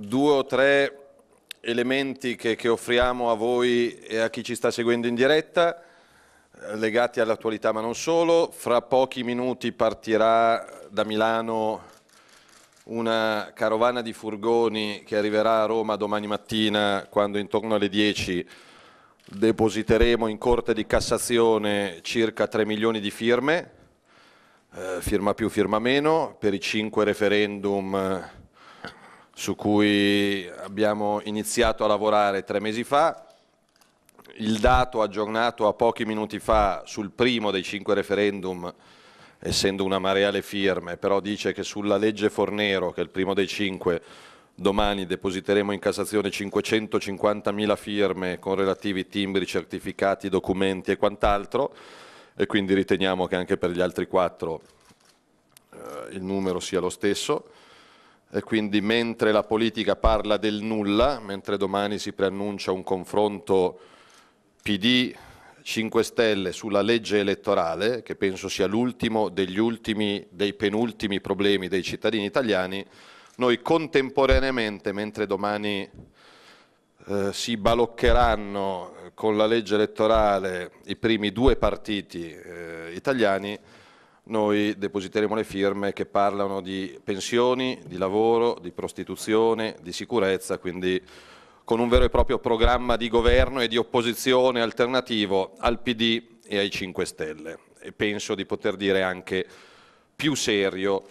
due o tre elementi che, che, offriamo a voi e a chi ci sta seguendo in diretta, eh, legati all'attualità ma non solo. Fra pochi minuti partirà da Milano una carovana di furgoni che arriverà a Roma domani mattina quando intorno alle 10 depositeremo in Corte di Cassazione circa 3 milioni di firme, eh, firma più, firma meno, per i 5 referendum su cui abbiamo iniziato a lavorare tre mesi fa. Il dato aggiornato a pochi minuti fa sul primo dei cinque referendum, essendo una mareale firme, però dice che sulla legge Fornero, che è il primo dei cinque, domani depositeremo in Cassazione 550.000 firme con relativi timbri, certificati, documenti e quant'altro e quindi riteniamo che anche per gli altri quattro eh, il numero sia lo stesso e quindi mentre la politica parla del nulla, mentre domani si preannuncia un confronto PD 5 Stelle sulla legge elettorale, che penso sia l'ultimo degli ultimi, dei penultimi problemi dei cittadini italiani, noi contemporaneamente, mentre domani eh, si baloccheranno eh, con la legge elettorale i primi due partiti eh, italiani, noi depositeremo le firme che parlano di pensioni, di lavoro, di prostituzione, di sicurezza, quindi con un vero e proprio programma di governo e di opposizione alternativo al PD e ai 5 Stelle. E penso di poter dire anche più serio.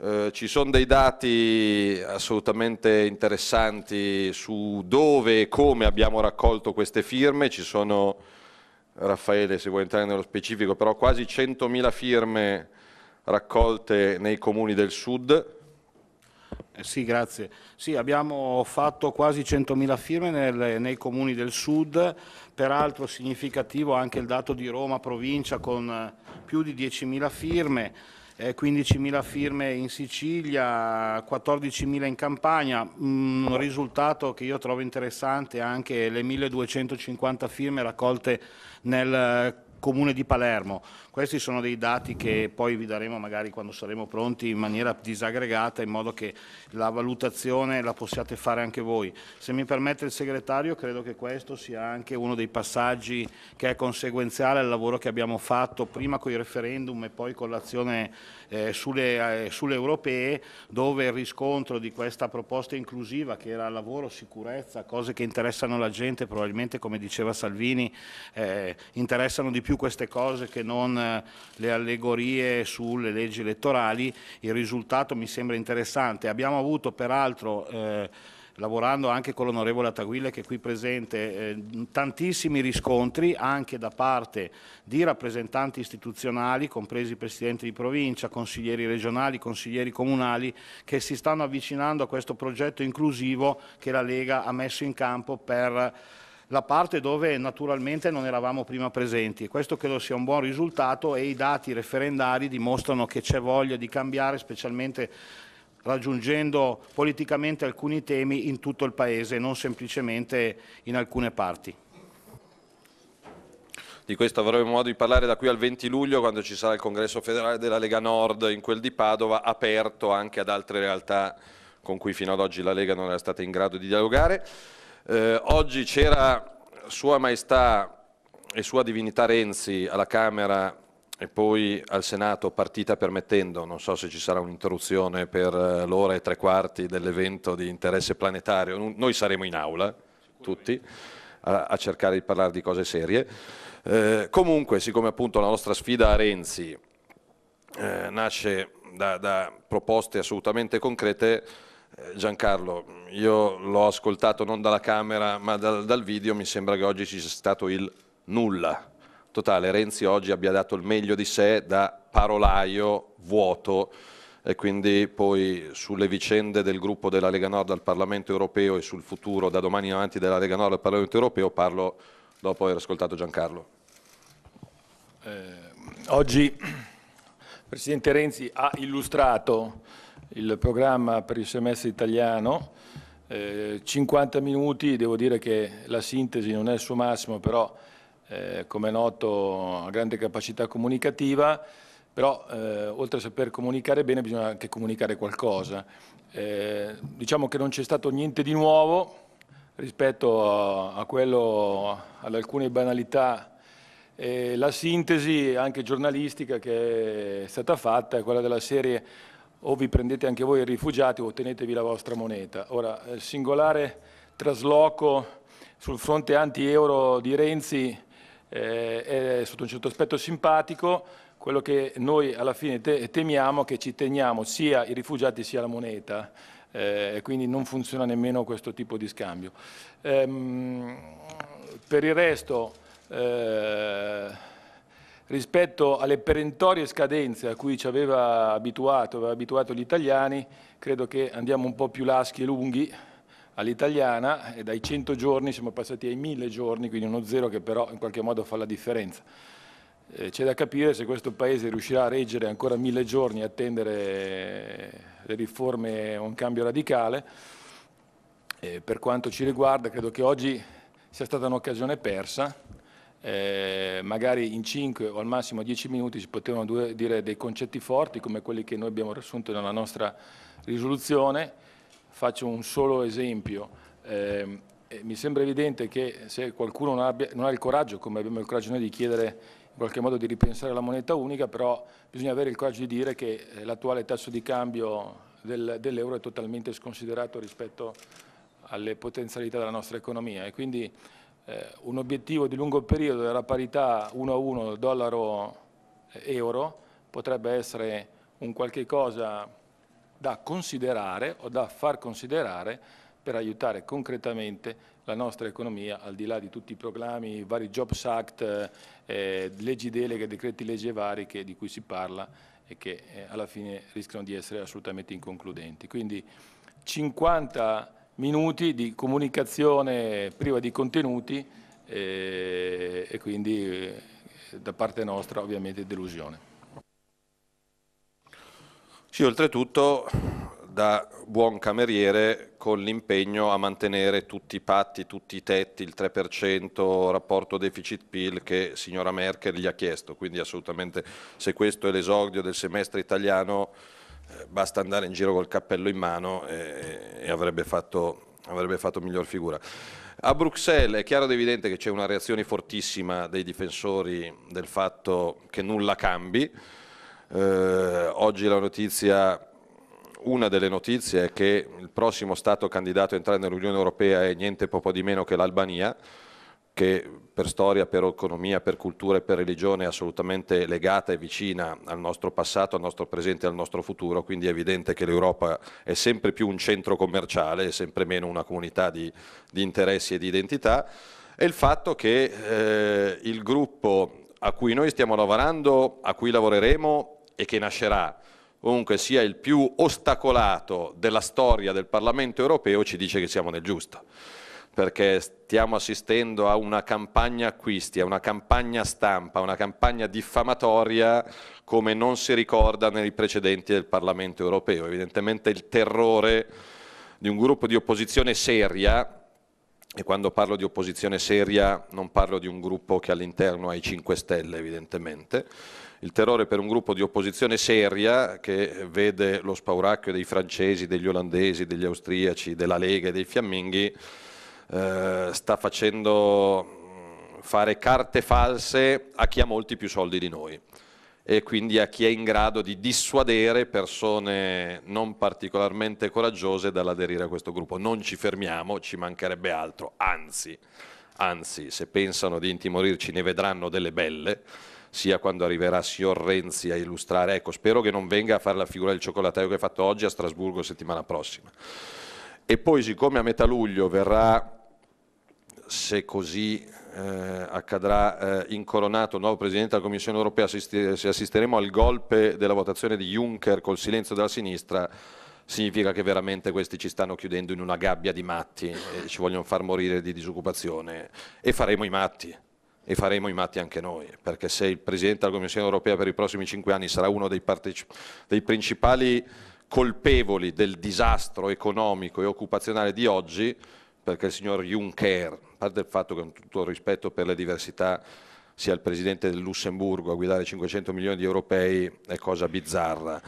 Eh, ci sono dei dati assolutamente interessanti su dove e come abbiamo raccolto queste firme, ci sono Raffaele se vuoi entrare nello specifico, però quasi 100.000 firme raccolte nei comuni del sud. Eh sì, grazie. Sì, abbiamo fatto quasi 100.000 firme nel, nei comuni del sud, peraltro significativo anche il dato di Roma provincia con eh, più di 10.000 firme. 15.000 eh, firme in Sicilia, 14.000 in Campania, mm, un risultato che io trovo interessante anche le 1.250 firme raccolte nel Comune di Palermo. Questi sono dei dati che poi vi daremo magari quando saremo pronti in maniera disaggregata in modo che la valutazione la possiate fare anche voi. Se mi permette il segretario credo che questo sia anche uno dei passaggi che è conseguenziale al lavoro che abbiamo fatto prima con i referendum e poi con l'azione eh, sulle, eh, sulle, europee dove il riscontro di questa proposta inclusiva che era lavoro, sicurezza, cose che interessano la gente probabilmente come diceva Salvini eh, interessano di più più queste cose che non eh, le allegorie sulle leggi elettorali, il risultato mi sembra interessante. Abbiamo avuto peraltro... Eh, lavorando anche con l'onorevole Ataguille che è qui presente, eh, tantissimi riscontri anche da parte di rappresentanti istituzionali, compresi presidenti di provincia, consiglieri regionali, consiglieri comunali, che si stanno avvicinando a questo progetto inclusivo che la Lega ha messo in campo per la parte dove naturalmente non eravamo prima presenti. Questo credo sia un buon risultato e i dati referendari dimostrano che c'è voglia di cambiare, specialmente raggiungendo politicamente alcuni temi in tutto il Paese, non semplicemente in alcune parti. Di questo avremo modo di parlare da qui al 20 luglio quando ci sarà il congresso federale della Lega Nord in quel di Padova, aperto anche ad altre realtà con cui fino ad oggi la Lega non era stata in grado di dialogare. Eh, oggi c'era Sua Maestà e Sua Divinità Renzi alla Camera e poi al Senato, partita permettendo, non so se ci sarà un'interruzione per eh, l'ora e tre quarti dell'evento di interesse planetario, noi saremo in aula, tutti, a, a cercare di parlare di cose serie. Eh, comunque, siccome appunto la nostra sfida a Renzi eh, nasce da, da proposte assolutamente concrete, eh, Giancarlo, io l'ho ascoltato non dalla camera ma dal, dal video, mi sembra che oggi ci sia stato il nulla totale. Renzi oggi abbia dato il meglio di sé da parolaio vuoto e quindi poi sulle vicende del gruppo della Lega Nord al Parlamento europeo e sul futuro da domani in avanti della Lega Nord al Parlamento europeo parlo dopo aver ascoltato Giancarlo. Eh, oggi il Presidente Renzi ha illustrato il programma per il semestre italiano, eh, 50 minuti, devo dire che la sintesi non è il suo massimo, però eh, come è noto ha grande capacità comunicativa, però eh, oltre a saper comunicare bene bisogna anche comunicare qualcosa. Eh, diciamo che non c'è stato niente di nuovo rispetto a, a quello, ad alcune banalità la sintesi anche giornalistica che è stata fatta è quella della serie o vi prendete anche voi rifugiati o tenetevi la vostra moneta. Ora, il eh, singolare trasloco sul fronte anti-euro di Renzi eh, è sotto un certo aspetto simpatico, quello che noi alla fine te temiamo è che ci teniamo sia i rifugiati sia la moneta, eh, quindi non funziona nemmeno questo tipo di scambio. Ehm, per il resto... Eh, rispetto alle perentorie scadenze a cui ci aveva abituato, aveva abituato gli italiani, credo che andiamo un po' più laschi e lunghi all'italiana e dai 100 giorni siamo passati ai 1000 giorni, quindi uno zero che però in qualche modo fa la differenza. Eh, c'è da capire se questo Paese riuscirà a reggere ancora 1000 giorni e attendere eh, le riforme o un cambio radicale. Eh, per quanto ci riguarda credo che oggi sia stata un'occasione persa, eh, magari in 5 o al massimo 10 minuti si potevano due, dire dei concetti forti come quelli che noi abbiamo riassunto nella nostra risoluzione. Faccio un solo esempio. Eh, mi sembra evidente che se qualcuno non, abbia, non, ha il coraggio, come abbiamo il coraggio noi di chiedere in qualche modo di ripensare la moneta unica, però bisogna avere il coraggio di dire che eh, l'attuale tasso di cambio del, dell'euro è totalmente sconsiderato rispetto alle potenzialità della nostra economia e quindi eh, un obiettivo di lungo periodo della parità 1 a 1 dollaro-euro eh, potrebbe essere un qualche cosa da considerare o da far considerare per aiutare concretamente la nostra economia, al di là di tutti i proclami, vari Jobs Act, eh, eh leggi deleghe, decreti legge vari che, di cui si parla e che eh, alla fine rischiano di essere assolutamente inconcludenti. Quindi 50 minuti di comunicazione priva di contenuti eh, e quindi eh, da parte nostra ovviamente delusione. Sì, oltretutto da buon cameriere con l'impegno a mantenere tutti i patti, tutti i tetti, il 3% rapporto deficit PIL che signora Merkel gli ha chiesto, quindi assolutamente se questo è l'esordio del semestre italiano basta andare in giro col cappello in mano e, e avrebbe, fatto, avrebbe fatto miglior figura. A Bruxelles è chiaro ed evidente che c'è una reazione fortissima dei difensori del fatto che nulla cambi. Eh, oggi notizia, una delle notizie è che il prossimo Stato candidato a entrare nell'Unione Europea è niente poco di meno che l'Albania che per storia, per economia, per cultura e per religione è assolutamente legata e vicina al nostro passato, al nostro presente e al nostro futuro, quindi è evidente che l'Europa è sempre più un centro commerciale e sempre meno una comunità di, di, interessi e di identità, e il fatto che eh, il gruppo a cui noi stiamo lavorando, a cui lavoreremo e che nascerà comunque sia il più ostacolato della storia del Parlamento europeo ci dice che siamo nel giusto perché stiamo assistendo a una campagna acquisti, a una campagna stampa, a una campagna diffamatoria come non si ricorda nei precedenti del Parlamento europeo. Evidentemente il terrore di un gruppo di opposizione seria, e quando parlo di opposizione seria non parlo di un gruppo che all'interno ha i 5 Stelle evidentemente, il terrore per un gruppo di opposizione seria che vede lo spauracchio dei francesi, degli olandesi, degli austriaci, della Lega e dei fiamminghi eh, sta facendo mm, fare carte false a chi ha molti più soldi di noi e quindi a chi è in grado di dissuadere persone non particolarmente coraggiose dall'aderire a questo gruppo. Non ci fermiamo, ci mancherebbe altro, anzi, anzi se pensano di intimorirci ne vedranno delle belle sia quando arriverà signor Renzi a illustrare. Ecco, spero che non venga a fare la figura del cioccolataio che ha fatto oggi a Strasburgo settimana prossima. E poi, siccome a metà luglio verrà se così eh, accadrà eh, incoronato il nuovo Presidente della Commissione europea, assiste, se assisteremo al golpe della votazione di Juncker col silenzio della sinistra, significa che veramente questi ci stanno chiudendo in una gabbia di matti e ci vogliono far morire di disoccupazione e faremo i matti. E faremo i matti anche noi, perché se il Presidente della Commissione europea per i prossimi cinque anni sarà uno dei, dei principali colpevoli del disastro economico e occupazionale di oggi, perché il signor Juncker, a parte il fatto che con tutto il rispetto per le diversità sia il presidente del Lussemburgo a guidare 500 milioni di europei è cosa bizzarra,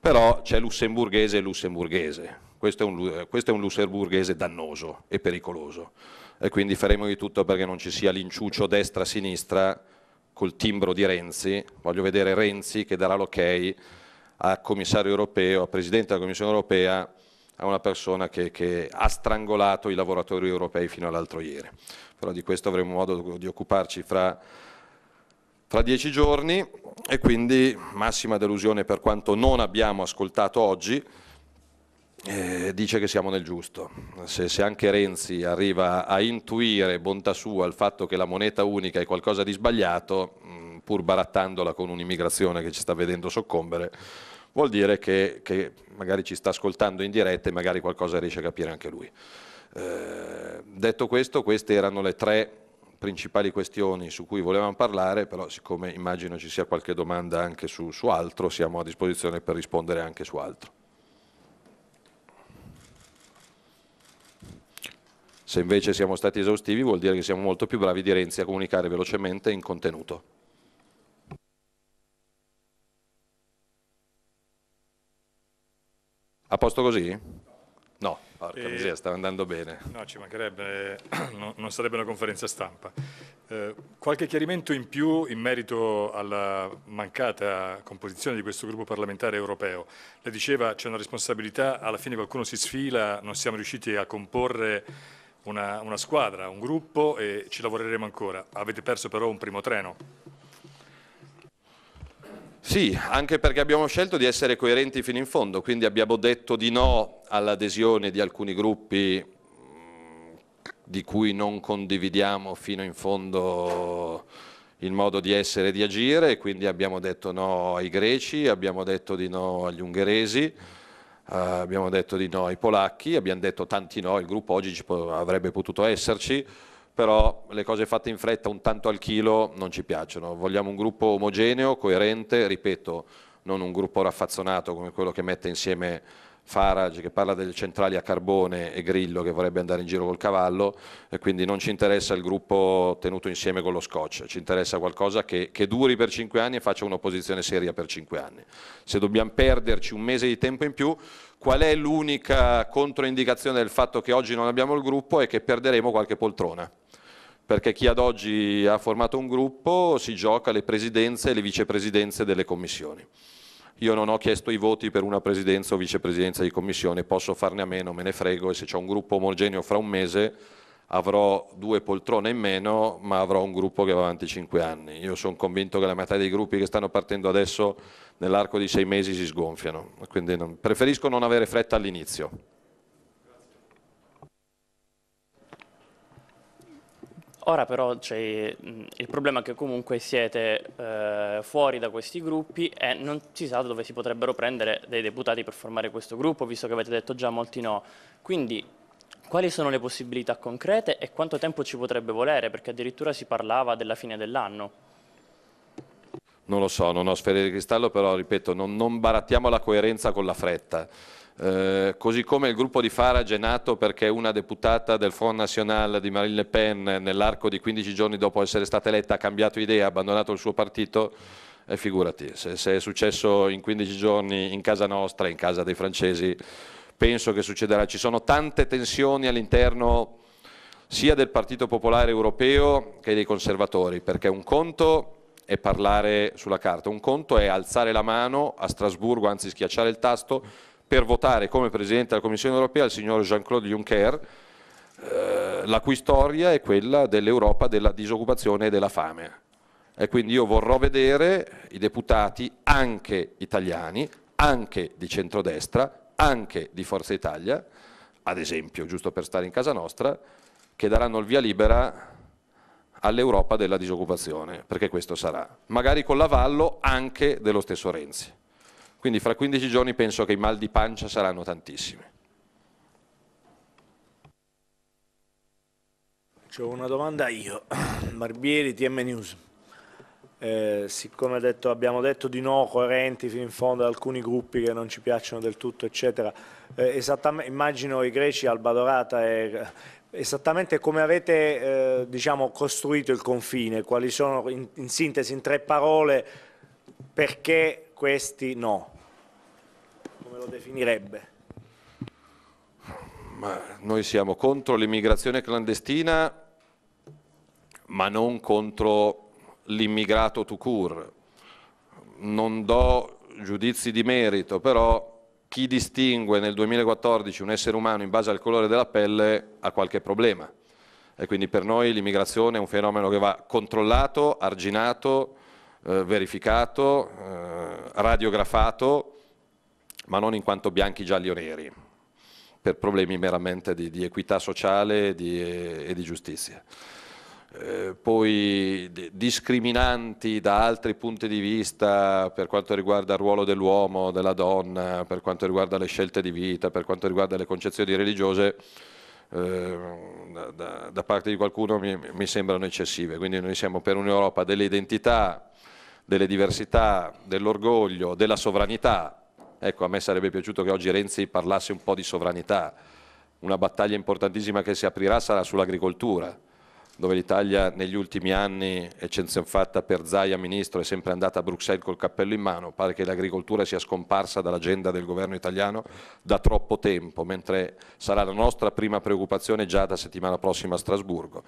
però c'è lussemburghese e lussemburghese, questo è, un, questo è un lussemburghese dannoso e pericoloso e quindi faremo di tutto perché non ci sia l'inciuccio destra-sinistra col timbro di Renzi, voglio vedere Renzi che darà l'ok a commissario europeo, a presidente della Commissione europea a una persona che, che, ha strangolato i lavoratori europei fino all'altro ieri. Però di questo avremo modo di occuparci fra, fra dieci giorni e quindi massima delusione per quanto non abbiamo ascoltato oggi. Eh, dice che siamo nel giusto. Se, se, anche Renzi arriva a intuire, bontà sua, il fatto che la moneta unica è qualcosa di sbagliato, mh, mm, pur barattandola con un'immigrazione che ci sta vedendo soccombere, vuol dire che, che, magari ci sta ascoltando in diretta e magari qualcosa riesce a capire anche lui. Eh, detto questo, queste erano le tre principali questioni su cui volevamo parlare, però siccome immagino ci sia qualche domanda anche su, su altro, siamo a disposizione per rispondere anche su altro. Se invece siamo stati esaustivi vuol dire che siamo molto più bravi di Renzi a comunicare velocemente in contenuto. A posto così? No, porca eh, miseria, stava andando bene. No, ci mancherebbe, no, non sarebbe una conferenza stampa. Eh, qualche chiarimento in più in merito alla mancata composizione di questo gruppo parlamentare europeo. Lei diceva c'è una responsabilità, alla fine qualcuno si sfila, non siamo riusciti a comporre una, una squadra, un gruppo e ci lavoreremo ancora. Avete perso però un primo treno. Sì, anche perché abbiamo scelto di essere coerenti fino in fondo, quindi abbiamo detto di no all'adesione di alcuni gruppi mm, di cui non condividiamo fino in fondo il modo di essere e di agire, quindi abbiamo detto no ai greci, abbiamo detto di no agli ungheresi, eh, abbiamo detto di no ai polacchi, abbiamo detto tanti no, il gruppo oggi avrebbe potuto esserci, però le cose fatte in fretta un tanto al chilo non ci piacciono, vogliamo un gruppo omogeneo, coerente, ripeto, non un gruppo raffazzonato come quello che mette insieme Farage che parla delle centrali a carbone e Grillo che vorrebbe andare in giro col cavallo e quindi non ci interessa il gruppo tenuto insieme con lo scotch, ci interessa qualcosa che, che duri per cinque anni e faccia un'opposizione seria per cinque anni. Se dobbiamo perderci un mese di tempo in più, qual è l'unica controindicazione del fatto che oggi non abbiamo il gruppo è che perderemo qualche poltrona perché chi ad oggi ha formato un gruppo si gioca le presidenze e le vicepresidenze delle commissioni. Io non ho chiesto i voti per una presidenza o vicepresidenza di commissione, posso farne a meno, me ne frego e se c'è un gruppo omogeneo fra un mese avrò due poltrone in meno ma avrò un gruppo che va avanti cinque anni. Io sono convinto che la metà dei gruppi che stanno partendo adesso nell'arco di sei mesi si sgonfiano, quindi non, preferisco non avere fretta all'inizio. Ora però c'è cioè, mm, il problema che comunque siete eh, fuori da questi gruppi e non si sa dove si potrebbero prendere dei deputati per formare questo gruppo, visto che avete detto già molti no. Quindi quali sono le possibilità concrete e quanto tempo ci potrebbe volere? Perché addirittura si parlava della fine dell'anno non lo so, non ho sfere di cristallo, però ripeto, non, non barattiamo la coerenza con la fretta. Eh, così come il gruppo di Farage è nato perché una deputata del Front National di Marine Le Pen nell'arco di 15 giorni dopo essere stata eletta ha cambiato idea, ha abbandonato il suo partito eh, figurati, se, se è successo in 15 giorni in casa nostra, in casa dei francesi, penso che succederà. Ci sono tante tensioni all'interno sia del Partito Popolare Europeo che dei conservatori, perché un conto e parlare sulla carta, un conto è alzare la mano a Strasburgo, anzi schiacciare il tasto, per votare come Presidente della Commissione europea il signor Jean-Claude Juncker, eh, la cui storia è quella dell'Europa della disoccupazione e della fame. E quindi io vorrò vedere i deputati, anche italiani, anche di centrodestra, anche di Forza Italia, ad esempio, giusto per stare in casa nostra, che daranno il via libera all'Europa della disoccupazione, perché questo sarà, magari con l'avallo anche dello stesso Renzi. Quindi fra 15 giorni penso che i mal di pancia saranno tantissimi. C'è una domanda io, Barbieri, TM News. Eh, siccome detto, abbiamo detto di no coerenti fino in fondo ad alcuni gruppi che non ci piacciono del tutto, eccetera, eh, immagino i greci Alba Dorata e Esattamente come avete eh, diciamo, costruito il confine, quali sono in, in, sintesi, in tre parole, perché questi no? Come lo definirebbe? Ma noi siamo contro l'immigrazione clandestina, ma non contro l'immigrato to cure. Non do giudizi di merito, però chi distingue nel 2014 un essere umano in base al colore della pelle ha qualche problema. E quindi per noi l'immigrazione è un fenomeno che va controllato, arginato, eh, verificato, eh, radiografato, ma non in quanto bianchi, gialli o neri, per problemi meramente di, di equità sociale e di, e di giustizia. Eh, poi discriminanti da altri punti di vista per quanto riguarda il ruolo dell'uomo, della donna, per quanto riguarda le scelte di vita, per quanto riguarda le concezioni religiose, eh, da, da, parte di qualcuno mi, mi sembrano eccessive. Quindi noi siamo per un'Europa delle identità, delle diversità, dell'orgoglio, della sovranità. Ecco, a me sarebbe piaciuto che oggi Renzi parlasse un po' di sovranità. Una battaglia importantissima che si aprirà sarà sull'agricoltura dove l'Italia negli ultimi anni, eccezione fatta per Zaia ministro, è sempre andata a Bruxelles col cappello in mano, pare che l'agricoltura sia scomparsa dall'agenda del governo italiano da troppo tempo, mentre sarà la nostra prima preoccupazione già da settimana prossima a Strasburgo.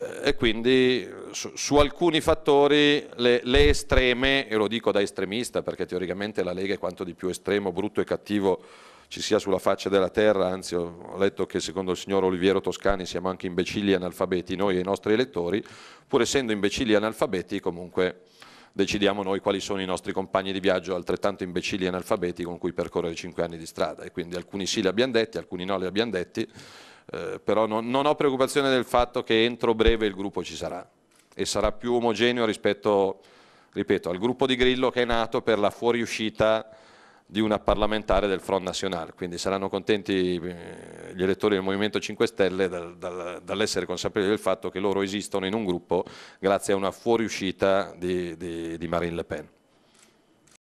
Eh, e quindi su, su alcuni fattori le, le estreme, e lo dico da estremista perché teoricamente la Lega è quanto di più estremo, brutto e cattivo ci sia sulla faccia della terra, anzi ho letto che secondo il signor Oliviero Toscani siamo anche imbecilli e analfabeti noi e i nostri elettori, pur essendo imbecilli e analfabeti comunque decidiamo noi quali sono i nostri compagni di viaggio altrettanto imbecilli e analfabeti con cui percorrere cinque anni di strada e quindi alcuni sì li abbiamo detti, alcuni no li abbiamo detti, eh, però no, non ho preoccupazione del fatto che entro breve il gruppo ci sarà e sarà più omogeneo rispetto ripeto, al gruppo di Grillo che è nato per la fuoriuscita di una parlamentare del Front National, quindi saranno contenti eh, gli elettori del Movimento 5 Stelle dal, dal, dall'essere consapevoli del fatto che loro esistono in un gruppo grazie a una fuoriuscita di, di, di Marine Le Pen.